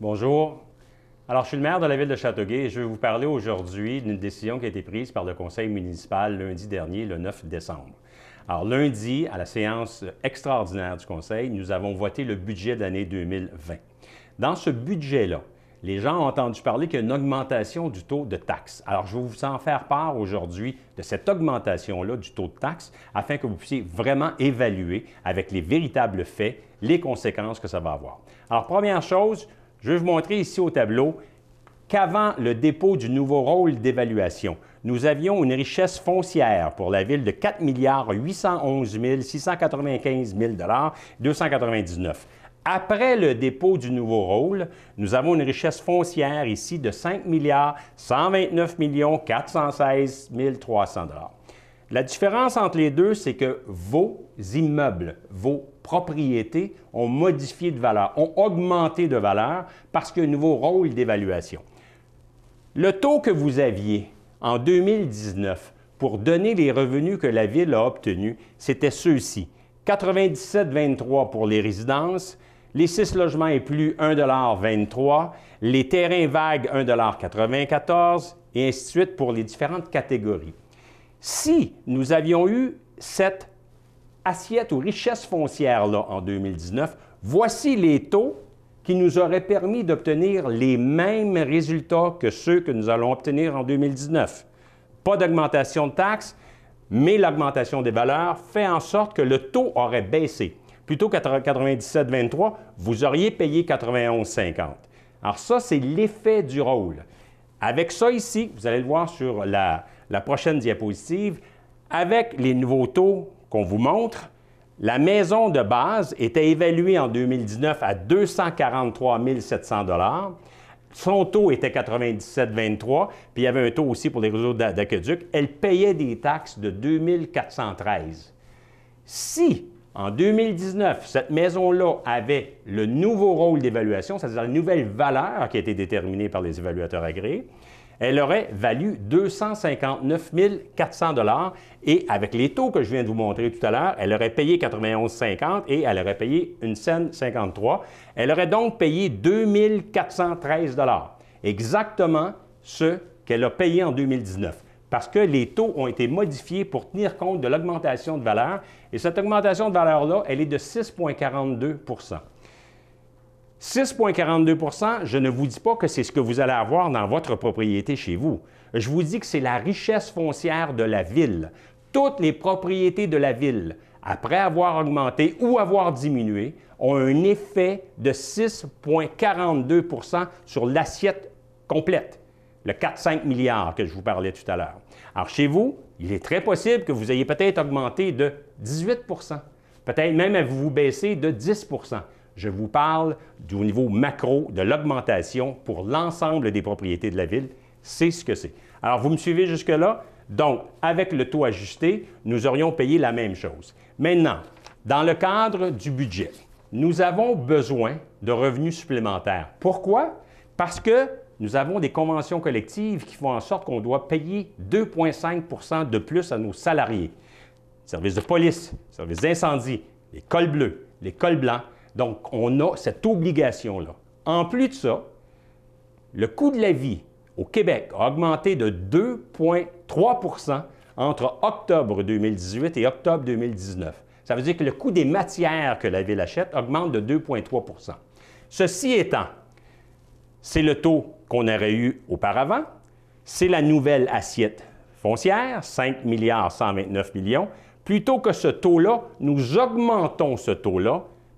Bonjour. Alors, je suis le maire de la ville de Châteauguay et je vais vous parler aujourd'hui d'une décision qui a été prise par le conseil municipal lundi dernier, le 9 décembre. Alors, lundi, à la séance extraordinaire du conseil, nous avons voté le budget de l'année 2020. Dans ce budget-là, les gens ont entendu parler qu'il y a une augmentation du taux de taxe. Alors, je vais vous en faire part aujourd'hui de cette augmentation-là du taux de taxe afin que vous puissiez vraiment évaluer avec les véritables faits les conséquences que ça va avoir. Alors, première chose, je vais vous montrer ici au tableau qu'avant le dépôt du nouveau rôle d'évaluation, nous avions une richesse foncière pour la ville de 4 811 695 299. Après le dépôt du nouveau rôle, nous avons une richesse foncière ici de 5 129 416 300 La différence entre les deux, c'est que vos immeubles, vos propriétés ont modifié de valeur, ont augmenté de valeur parce qu'il y a un nouveau rôle d'évaluation. Le taux que vous aviez en 2019 pour donner les revenus que la ville a obtenus, c'était ceux-ci. 97,23 pour les résidences, les six logements et plus 1,23 les terrains vagues 1,94 et ainsi de suite pour les différentes catégories. Si nous avions eu cette assiette aux richesses foncières là en 2019, voici les taux qui nous auraient permis d'obtenir les mêmes résultats que ceux que nous allons obtenir en 2019. Pas d'augmentation de taxes, mais l'augmentation des valeurs fait en sorte que le taux aurait baissé. Plutôt 97,23, vous auriez payé 91,50. Alors ça, c'est l'effet du rôle. Avec ça ici, vous allez le voir sur la, la prochaine diapositive, avec les nouveaux taux, qu'on vous montre, la maison de base était évaluée en 2019 à 243 700 son taux était 97,23, puis il y avait un taux aussi pour les réseaux d'aqueduc. Elle payait des taxes de 2413. Si, en 2019, cette maison-là avait le nouveau rôle d'évaluation, c'est-à-dire la nouvelle valeur qui a été déterminée par les évaluateurs agréés, elle aurait valu 259 400 et avec les taux que je viens de vous montrer tout à l'heure, elle aurait payé 91,50 et elle aurait payé une scène 53. Elle aurait donc payé 2 2413 exactement ce qu'elle a payé en 2019 parce que les taux ont été modifiés pour tenir compte de l'augmentation de valeur. Et cette augmentation de valeur-là, elle est de 6,42 6,42 je ne vous dis pas que c'est ce que vous allez avoir dans votre propriété chez vous. Je vous dis que c'est la richesse foncière de la ville, toutes les propriétés de la ville, après avoir augmenté ou avoir diminué, ont un effet de 6,42 sur l'assiette complète, le 4-5 milliards que je vous parlais tout à l'heure. Alors chez vous, il est très possible que vous ayez peut-être augmenté de 18 peut-être même vous vous baissez de 10 je vous parle du niveau macro de l'augmentation pour l'ensemble des propriétés de la ville. C'est ce que c'est. Alors, vous me suivez jusque-là? Donc, avec le taux ajusté, nous aurions payé la même chose. Maintenant, dans le cadre du budget, nous avons besoin de revenus supplémentaires. Pourquoi? Parce que nous avons des conventions collectives qui font en sorte qu'on doit payer 2,5 de plus à nos salariés. Services de police, services d'incendie, les cols bleus, les cols blancs. Donc, on a cette obligation-là. En plus de ça, le coût de la vie au Québec a augmenté de 2,3 entre octobre 2018 et octobre 2019. Ça veut dire que le coût des matières que la ville achète augmente de 2,3 Ceci étant, c'est le taux qu'on aurait eu auparavant, c'est la nouvelle assiette foncière, 5 milliards 129 millions. Plutôt que ce taux-là, nous augmentons ce taux-là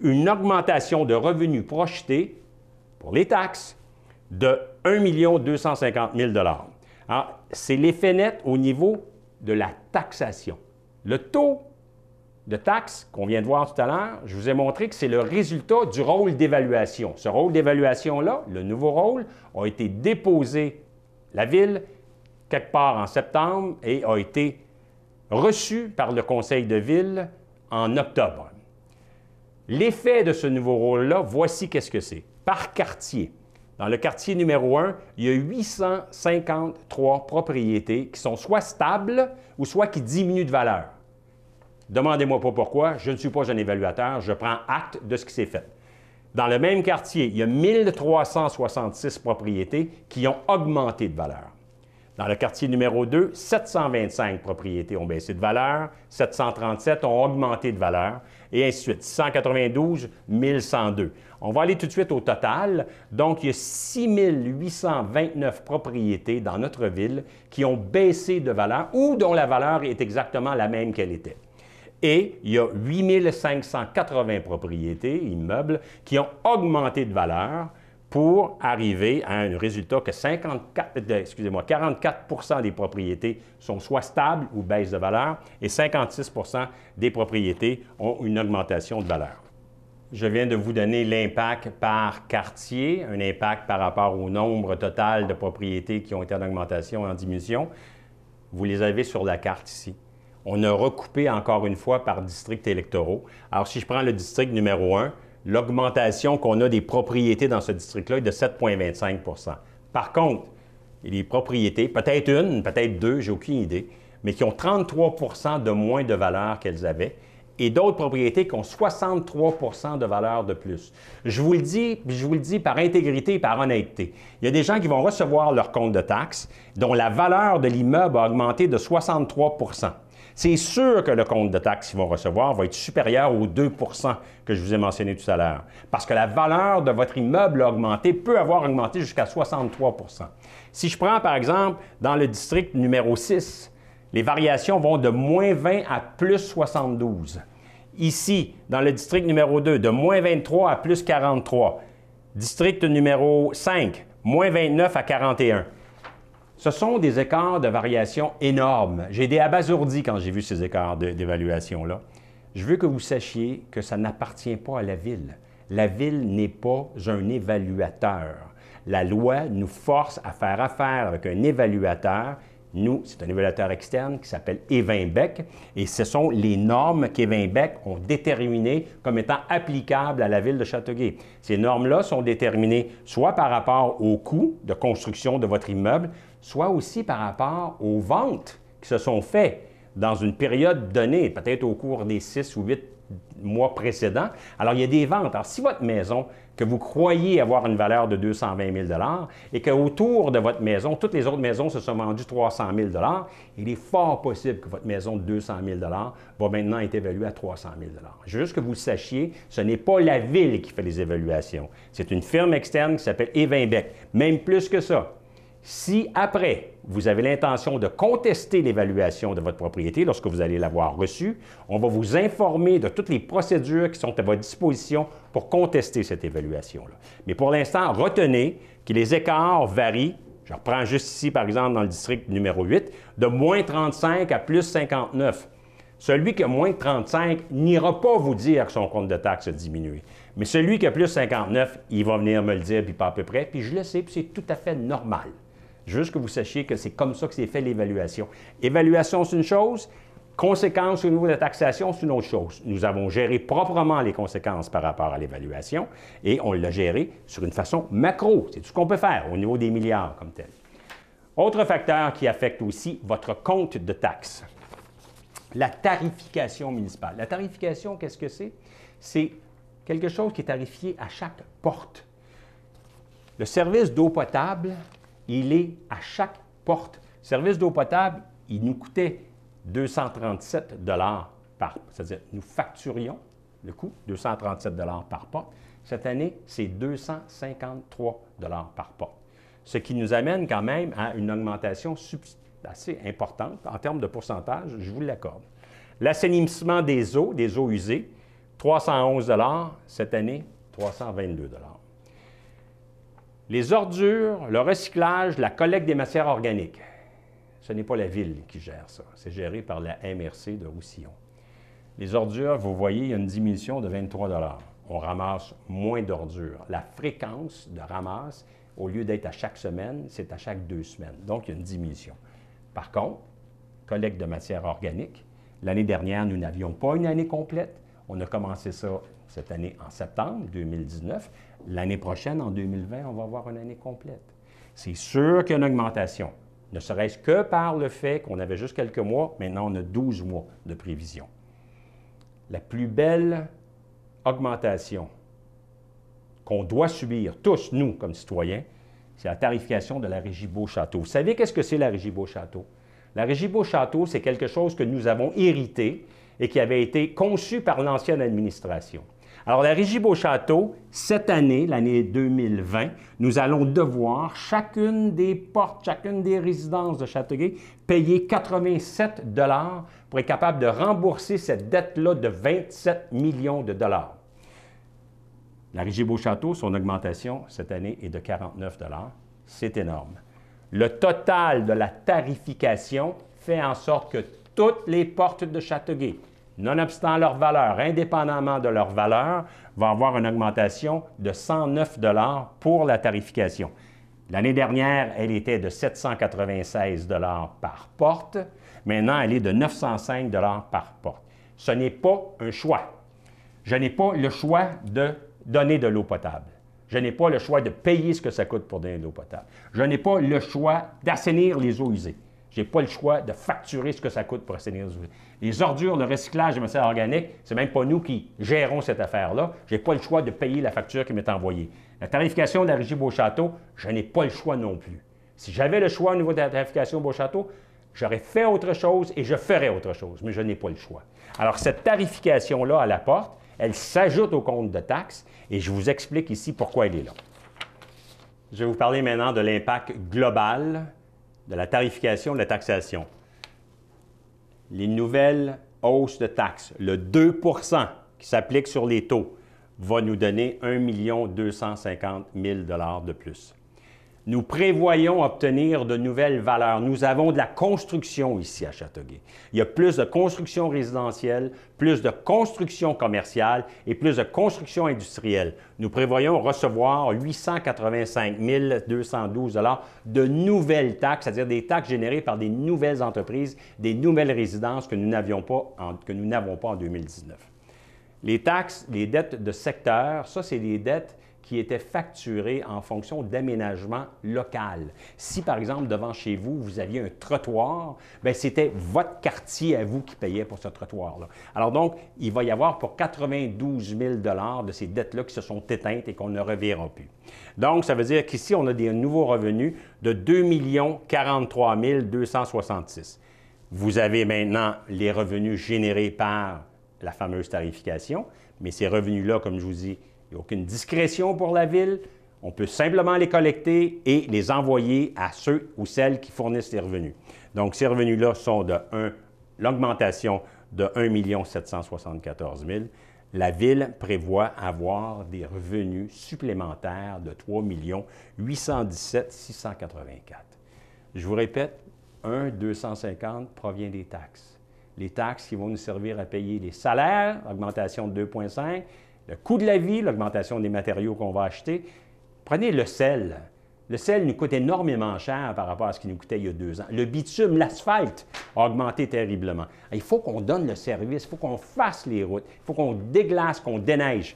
une augmentation de revenus projetés pour les taxes de 1 250 000 Alors, c'est l'effet net au niveau de la taxation. Le taux de taxe qu'on vient de voir tout à l'heure, je vous ai montré que c'est le résultat du rôle d'évaluation. Ce rôle d'évaluation-là, le nouveau rôle, a été déposé la ville quelque part en septembre et a été reçu par le conseil de ville en octobre. L'effet de ce nouveau rôle-là, voici qu'est-ce que c'est. Par quartier. Dans le quartier numéro 1, il y a 853 propriétés qui sont soit stables ou soit qui diminuent de valeur. Demandez-moi pas pourquoi, je ne suis pas un évaluateur, je prends acte de ce qui s'est fait. Dans le même quartier, il y a 1366 propriétés qui ont augmenté de valeur. Dans le quartier numéro 2, 725 propriétés ont baissé de valeur, 737 ont augmenté de valeur et ainsi de 1102. On va aller tout de suite au total. Donc, il y a 6829 propriétés dans notre ville qui ont baissé de valeur ou dont la valeur est exactement la même qu'elle était. Et il y a 8580 propriétés, immeubles, qui ont augmenté de valeur pour arriver à un résultat que 44 euh, des propriétés sont soit stables ou baissent de valeur et 56 des propriétés ont une augmentation de valeur. Je viens de vous donner l'impact par quartier, un impact par rapport au nombre total de propriétés qui ont été en augmentation et en diminution. Vous les avez sur la carte ici. On a recoupé encore une fois par district électoraux. Alors, si je prends le district numéro 1, l'augmentation qu'on a des propriétés dans ce district-là est de 7,25 Par contre, les propriétés, peut-être une, peut-être deux, j'ai aucune idée, mais qui ont 33 de moins de valeur qu'elles avaient et d'autres propriétés qui ont 63 de valeur de plus. Je vous le dis, je vous le dis par intégrité et par honnêteté. Il y a des gens qui vont recevoir leur compte de taxes dont la valeur de l'immeuble a augmenté de 63 c'est sûr que le compte de taxes qu'ils vont recevoir va être supérieur aux 2 que je vous ai mentionné tout à l'heure, parce que la valeur de votre immeuble a augmenté, peut avoir augmenté jusqu'à 63 Si je prends, par exemple, dans le district numéro 6, les variations vont de moins 20 à plus 72. Ici, dans le district numéro 2, de moins 23 à plus 43. District numéro 5, moins 29 à 41. Ce sont des écarts de variation énormes. J'ai été abasourdi quand j'ai vu ces écarts d'évaluation-là. Je veux que vous sachiez que ça n'appartient pas à la Ville. La Ville n'est pas un évaluateur. La loi nous force à faire affaire avec un évaluateur nous, c'est un évaluateur externe qui s'appelle Beck, et ce sont les normes qu'Evinbec ont déterminées comme étant applicables à la ville de Châteauguay. Ces normes-là sont déterminées soit par rapport au coût de construction de votre immeuble, soit aussi par rapport aux ventes qui se sont faites dans une période donnée, peut-être au cours des six ou huit mois précédent. Alors, il y a des ventes. Alors, si votre maison, que vous croyez avoir une valeur de 220 000 et qu'autour de votre maison, toutes les autres maisons se sont vendues 300 000 il est fort possible que votre maison de 200 000 va maintenant être évaluée à 300 000 juste que vous le sachiez, ce n'est pas la ville qui fait les évaluations. C'est une firme externe qui s'appelle Evinbec. Même plus que ça. Si après, vous avez l'intention de contester l'évaluation de votre propriété lorsque vous allez l'avoir reçue, on va vous informer de toutes les procédures qui sont à votre disposition pour contester cette évaluation-là. Mais pour l'instant, retenez que les écarts varient. Je reprends juste ici, par exemple, dans le district numéro 8, de moins 35 à plus 59. Celui qui a moins de 35 n'ira pas vous dire que son compte de taxe a diminué. Mais celui qui a plus 59, il va venir me le dire, puis pas à peu près, puis je le sais, puis c'est tout à fait normal. Juste que vous sachiez que c'est comme ça que c'est fait l'évaluation. Évaluation, c'est une chose. Conséquences au niveau de la taxation, c'est une autre chose. Nous avons géré proprement les conséquences par rapport à l'évaluation et on l'a géré sur une façon macro. C'est tout ce qu'on peut faire au niveau des milliards comme tel. Autre facteur qui affecte aussi votre compte de taxes, la tarification municipale. La tarification, qu'est-ce que c'est? C'est quelque chose qui est tarifié à chaque porte. Le service d'eau potable il est à chaque porte. Service d'eau potable, il nous coûtait 237 dollars par, c'est-à-dire nous facturions le coût 237 dollars par porte. Cette année, c'est 253 dollars par porte, ce qui nous amène quand même à une augmentation assez importante en termes de pourcentage. Je vous l'accorde. L'assainissement des eaux, des eaux usées, 311 cette année, 322 les ordures, le recyclage, la collecte des matières organiques. Ce n'est pas la ville qui gère ça, c'est géré par la MRC de Roussillon. Les ordures, vous voyez, il y a une diminution de 23 On ramasse moins d'ordures. La fréquence de ramasse, au lieu d'être à chaque semaine, c'est à chaque deux semaines. Donc, il y a une diminution. Par contre, collecte de matières organiques, l'année dernière, nous n'avions pas une année complète. On a commencé ça cette année en septembre 2019. L'année prochaine, en 2020, on va avoir une année complète. C'est sûr qu'il y a une augmentation, ne serait-ce que par le fait qu'on avait juste quelques mois, maintenant on a 12 mois de prévision. La plus belle augmentation qu'on doit subir, tous nous comme citoyens, c'est la tarification de la régie beauchâteau Vous savez qu'est-ce que c'est la régie beauchâteau La régie beauchâteau c'est quelque chose que nous avons hérité et qui avait été conçu par l'ancienne administration. Alors, la Régie Beauchâteau, cette année, l'année 2020, nous allons devoir, chacune des portes, chacune des résidences de Châteauguay, payer 87 pour être capable de rembourser cette dette-là de 27 millions de dollars. La Régie Beauchâteau, son augmentation cette année est de 49 C'est énorme. Le total de la tarification fait en sorte que toutes les portes de Châteauguay, nonobstant leur valeur, indépendamment de leur valeur, va avoir une augmentation de 109 dollars pour la tarification. L'année dernière, elle était de 796 dollars par porte. Maintenant, elle est de 905 dollars par porte. Ce n'est pas un choix. Je n'ai pas le choix de donner de l'eau potable. Je n'ai pas le choix de payer ce que ça coûte pour donner de l'eau potable. Je n'ai pas le choix d'assainir les eaux usées. Je n'ai pas le choix de facturer ce que ça coûte pour assainir les Les ordures, le recyclage de matières organiques, n'est même pas nous qui gérons cette affaire-là. Je n'ai pas le choix de payer la facture qui m'est envoyée. La tarification de la régie Beauchâteau, je n'ai pas le choix non plus. Si j'avais le choix au niveau de la tarification Beauchâteau, j'aurais fait autre chose et je ferais autre chose, mais je n'ai pas le choix. Alors, cette tarification-là à la porte, elle s'ajoute au compte de taxes et je vous explique ici pourquoi elle est là. Je vais vous parler maintenant de l'impact global de la tarification de la taxation. Les nouvelles hausses de taxes, le 2 qui s'applique sur les taux, va nous donner 1 250 000 de plus. Nous prévoyons obtenir de nouvelles valeurs. Nous avons de la construction ici à Châteauguay. Il y a plus de construction résidentielle, plus de construction commerciale et plus de construction industrielle. Nous prévoyons recevoir 885 212 de nouvelles taxes, c'est-à-dire des taxes générées par des nouvelles entreprises, des nouvelles résidences que nous n'avions pas que nous n'avons pas en 2019. Les taxes, les dettes de secteur, ça, c'est des dettes qui étaient facturés en fonction d'aménagement local. Si, par exemple, devant chez vous, vous aviez un trottoir, bien, c'était votre quartier à vous qui payait pour ce trottoir-là. Alors donc, il va y avoir pour 92 000 de ces dettes-là qui se sont éteintes et qu'on ne reverra plus. Donc, ça veut dire qu'ici, on a des nouveaux revenus de 2 43 266. Vous avez maintenant les revenus générés par la fameuse tarification, mais ces revenus-là, comme je vous dis, il n'y a aucune discrétion pour la ville. On peut simplement les collecter et les envoyer à ceux ou celles qui fournissent les revenus. Donc, ces revenus-là sont de 1, l'augmentation de 1 774 La Ville prévoit avoir des revenus supplémentaires de 3 Je vous répète, 1 250 provient des taxes. Les taxes qui vont nous servir à payer les salaires, augmentation de 2,5 le coût de la vie, l'augmentation des matériaux qu'on va acheter. Prenez le sel. Le sel nous coûte énormément cher par rapport à ce qu'il nous coûtait il y a deux ans. Le bitume, l'asphalte a augmenté terriblement. Il faut qu'on donne le service, il faut qu'on fasse les routes, il faut qu'on déglace, qu'on déneige.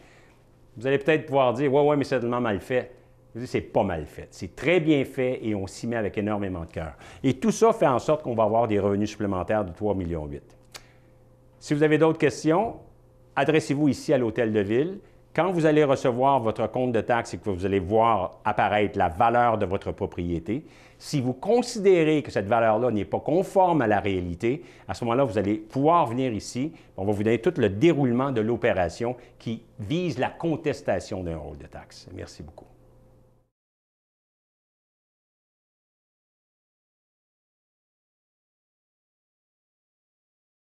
Vous allez peut-être pouvoir dire, ouais, ouais, mais c'est tellement mal fait. Je c'est pas mal fait. C'est très bien fait et on s'y met avec énormément de cœur. Et tout ça fait en sorte qu'on va avoir des revenus supplémentaires de 3,8 millions. Si vous avez d'autres questions, adressez-vous ici à l'hôtel de ville. Quand vous allez recevoir votre compte de taxe et que vous allez voir apparaître la valeur de votre propriété, si vous considérez que cette valeur-là n'est pas conforme à la réalité, à ce moment-là, vous allez pouvoir venir ici. On va vous donner tout le déroulement de l'opération qui vise la contestation d'un rôle de taxe. Merci beaucoup.